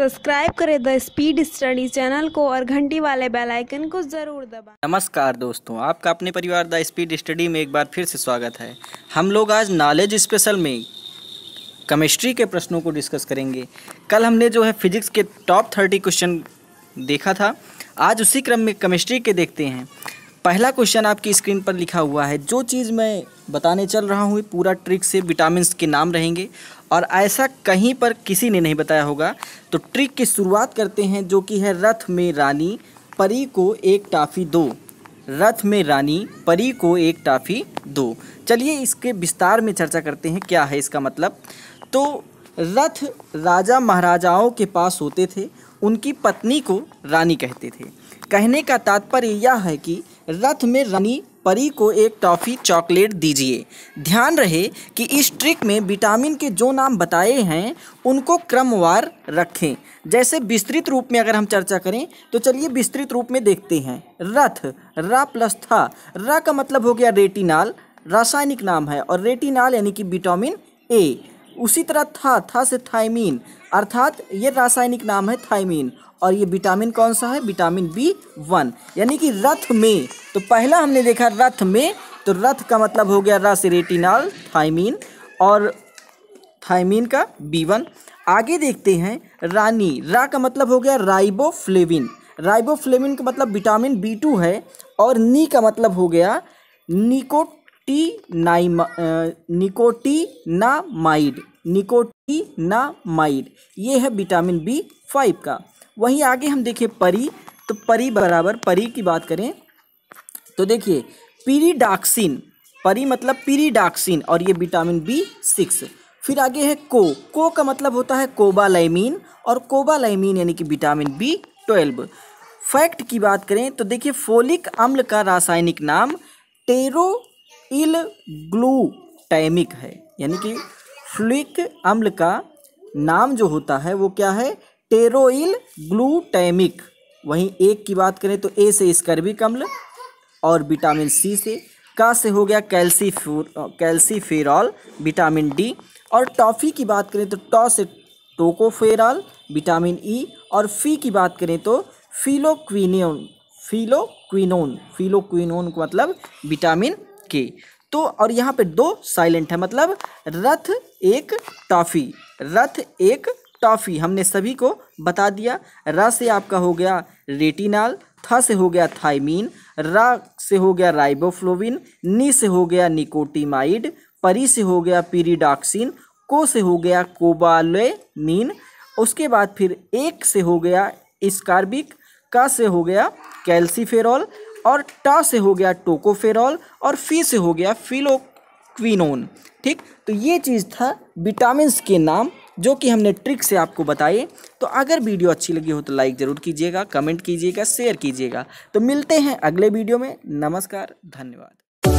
Subscribe करें the speed study channel को और घंटी वाले बेल आइकन को जरूर दबाएं। नमस्कार दोस्तों आपका अपने परिवार द स्पीड स्टडी में एक बार फिर से स्वागत है हम लोग आज नॉलेज स्पेशल में केमिस्ट्री के प्रश्नों को डिस्कस करेंगे कल हमने जो है फिजिक्स के टॉप थर्टी क्वेश्चन देखा था आज उसी क्रम में केमिस्ट्री के देखते हैं पहला क्वेश्चन आपकी स्क्रीन पर लिखा हुआ है जो चीज़ मैं बताने चल रहा हूँ पूरा ट्रिक से विटामिन के नाम रहेंगे और ऐसा कहीं पर किसी ने नहीं बताया होगा तो ट्रिक की शुरुआत करते हैं जो कि है रथ में रानी परी को एक टाफ़ी दो रथ में रानी परी को एक टाफ़ी दो चलिए इसके विस्तार में चर्चा करते हैं क्या है इसका मतलब तो रथ राजा महाराजाओं के पास होते थे उनकी पत्नी को रानी कहते थे कहने का तात्पर्य यह है कि रथ में रानी परी को एक टॉफ़ी चॉकलेट दीजिए ध्यान रहे कि इस ट्रिक में विटामिन के जो नाम बताए हैं उनको क्रमवार रखें जैसे विस्तृत रूप में अगर हम चर्चा करें तो चलिए विस्तृत रूप में देखते हैं रथ रा प्लस था रा का मतलब हो गया रेटिनाल रासायनिक नाम है और रेटिनाल यानी कि विटामिन ए उसी तरह था था से थाइमीन अर्थात ये रासायनिक नाम है थाइमीन और ये विटामिन कौन सा है विटामिन बी वन यानी कि रथ में तो पहला हमने देखा रथ में तो रथ का मतलब हो गया रस रेटिनॉल थाइमीन और थाइमीन का बी वन आगे देखते हैं रानी रा का मतलब हो गया राइबोफ्लेविन राइबोफ्लेविन का मतलब विटामिन बी टू है और नी का मतलब हो गया निकोट टी नाइम निकोटीनामाइड निकोटीनामाइड ये है विटामिन बी फाइव का वहीं आगे हम देखें परी तो परी बराबर परी की बात करें तो देखिए पीरीडाक्सिन परी मतलब पीरीडाक्सिन और ये विटामिन बी सिक्स फिर आगे है को को का मतलब होता है कोबालाइमीन और कोबालाइमीन यानी कि विटामिन बी ट्वेल्व फैक्ट की बात करें तो देखिए फोलिक अम्ल का रासायनिक नाम टेरो इल ग्लूटैमिक है यानी कि फ्लिक अम्ल का नाम जो होता है वो क्या है टेरोइल ग्लूटैमिक वहीं एक की बात करें तो ए से स्कर्बिक अम्ल और विटामिन सी से का से हो गया कैल्सी कैल्सीफेरॉल विटामिन डी और टॉफ़ी की बात करें तो टॉ से टोकोफेरॉल विटामिन ई और फी की बात करें तो फिलोक्विनोन फिलोक्विनोन फिलोक्विनोन को मतलब विटामिन के तो और यहाँ पे दो साइलेंट है मतलब रथ एक टॉफ़ी रथ एक टॉफ़ी हमने सभी को बता दिया र से आपका हो गया रेटिनाल थ से हो गया थाइमीन रा से हो गया राइबोफ्लोविन नी से हो गया निकोटीमाइड परी से हो गया पीरीडॉक्सिन को से हो गया कोबालेमीन उसके बाद फिर एक से हो गया स्कार्बिक का से हो गया कैल्सीफेरॉल और टा से हो गया टोकोफेरॉल और फी से हो गया फिलोक्विनोन ठीक तो ये चीज़ था विटामिन्स के नाम जो कि हमने ट्रिक से आपको बताए तो अगर वीडियो अच्छी लगी हो तो लाइक ज़रूर कीजिएगा कमेंट कीजिएगा शेयर कीजिएगा तो मिलते हैं अगले वीडियो में नमस्कार धन्यवाद